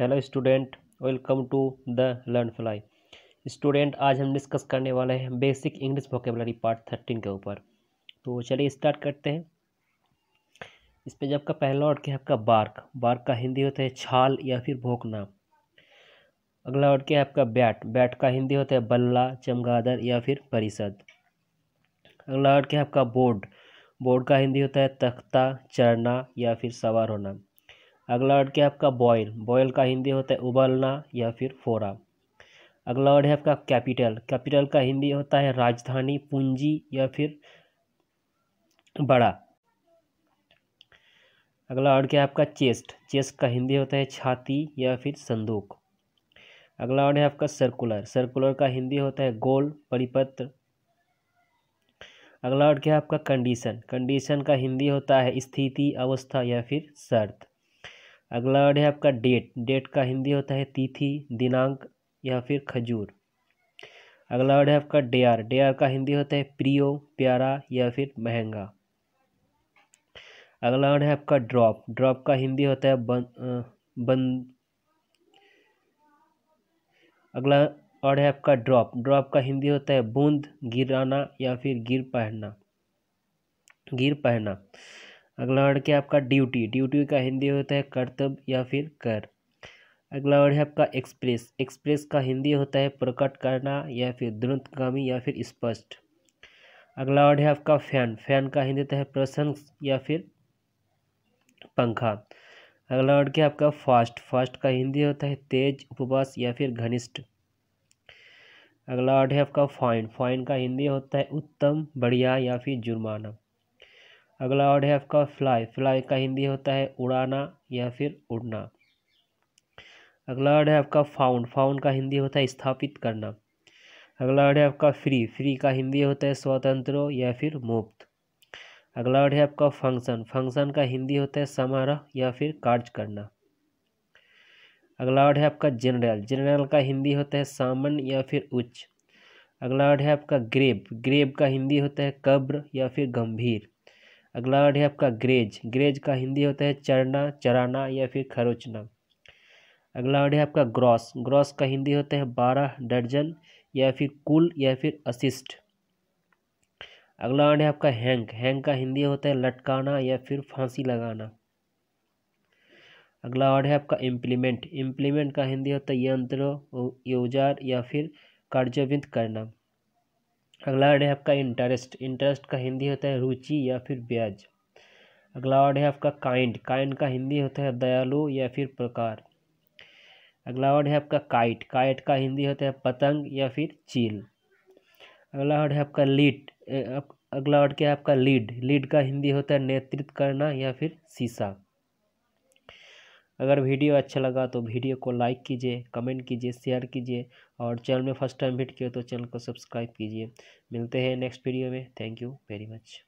hello student welcome to the learn fly student आज हम discuss करने वाले हैं basic English vocabulary part thirteen के ऊपर तो चलिए स्टार्ट करते हैं इस पर आपका पहला वर्ड क्या है आपका बार्क बार्क का हिंदी होता है छाल या फिर भोंकना अगला वर्ड क्या है आपका बैट बैट का हिंदी होता है बल्ला चमगादड़ या फिर परिषद अगला वर्ड क्या है आपका बोर्ड बोर्ड का हिंदी होता है तख्ता चढ़ना या फिर सवार होना अगला वर्ड क्या है आपका बॉयल बॉयल का हिंदी होता है उबलना या फिर फोरा अगला वर्ड है आपका कैपिटल कैपिटल का हिंदी होता है राजधानी पूंजी या फिर बड़ा अगला वर्ड क्या है आपका चेस्ट चेस्ट का हिंदी होता है छाती या फिर संदूक अगला वर्ड है आपका सर्कुलर सर्कुलर का हिंदी होता है गोल परिपत्र अगला वर्ड क्या है आपका कंडीशन कंडीशन का हिंदी होता है स्थिति अवस्था या फिर शर्त अगला वर्ड है आपका डेट डेट का हिंदी होता है तिथि दिनांक या फिर खजूर अगला वर्ड है आपका डेयर डेयर का हिंदी होता है प्रियो प्यारा या फिर महंगा अगला वर्ड है आपका ड्रॉप ड्रॉप का हिंदी होता है बन बन अगला वर्ड है आपका ड्रॉप ड्रॉप का हिंदी होता है बूंद गिराना या फिर गिर पहनना गिर पहना अगला वर्ड क्या आपका ड्यूटी ड्यूटी का हिंदी होता है कर्तव्य या फिर कर अगला वर्ड है आपका एक्सप्रेस एक्सप्रेस का हिंदी होता है प्रकट करना या फिर द्रुतगामी या फिर स्पष्ट अगला वर्ड है आपका फैन फैन का हिंदी होता है प्रशंस या फिर पंखा अगला वर्ड क्या आपका फास्ट फास्ट का हिंदी होता है तेज उपवास या फिर घनिष्ठ अगला वर्ड है आपका फाइन फाइन का हिंदी होता है उत्तम बढ़िया या फिर जुर्माना अगला वर्ड है आपका फ्लाई फ्लाई का हिंदी होता है उड़ाना या फिर उड़ना अगला वर्ड है आपका फाउंड फाउंड का हिंदी होता है स्थापित करना अगला वर्ड है आपका फ्री फ्री का हिंदी होता है स्वतंत्र या फिर मुफ्त अगला वर्ड है आपका फंक्शन फंक्शन का हिंदी होता है समारोह या फिर कार्य करना अगला वर्ड है आपका जनरल जनरल का हिंदी होता है सामान्य या फिर उच्च अगला वर्ड है आपका ग्रेब ग्रेब का हिंदी होता है कब्र या फिर गंभीर अगला वर्ड है आपका ग्रेज ग्रेज का हिंदी होता है चरना चराना या फिर खरोचना अगला वर्ड है आपका ग्रॉस ग्रॉस का हिंदी होता है बारह दर्जन या फिर कुल या फिर असिस्ट अगला वर्ड है आपका हैंक हैंक का हिंदी होता है लटकाना या फिर फांसी लगाना अगला वर्ड है आपका इम्प्लीमेंट इम्प्लीमेंट का हिंदी होता है यंत्र औजार या फिर कार्यान्वित करना अगला वर्ड है आपका इंटरेस्ट इंटरेस्ट का हिंदी होता है रुचि या फिर ब्याज अगला वर्ड है आपका काइंड काइंड का हिंदी होता है दयालु या फिर प्रकार अगला वर्ड है आपका काइट काइट का हिंदी होता है पतंग या फिर चील अगला वर्ड है आपका लीड अगला वर्ड क्या है आपका लीड लीड का हिंदी होता है नेतृत्व करना या फिर शीशा अगर वीडियो अच्छा लगा तो वीडियो को लाइक कीजिए कमेंट कीजिए शेयर कीजिए और चैनल में फर्स्ट टाइम विजिट किया तो चैनल को सब्सक्राइब कीजिए मिलते हैं नेक्स्ट वीडियो में थैंक यू वेरी मच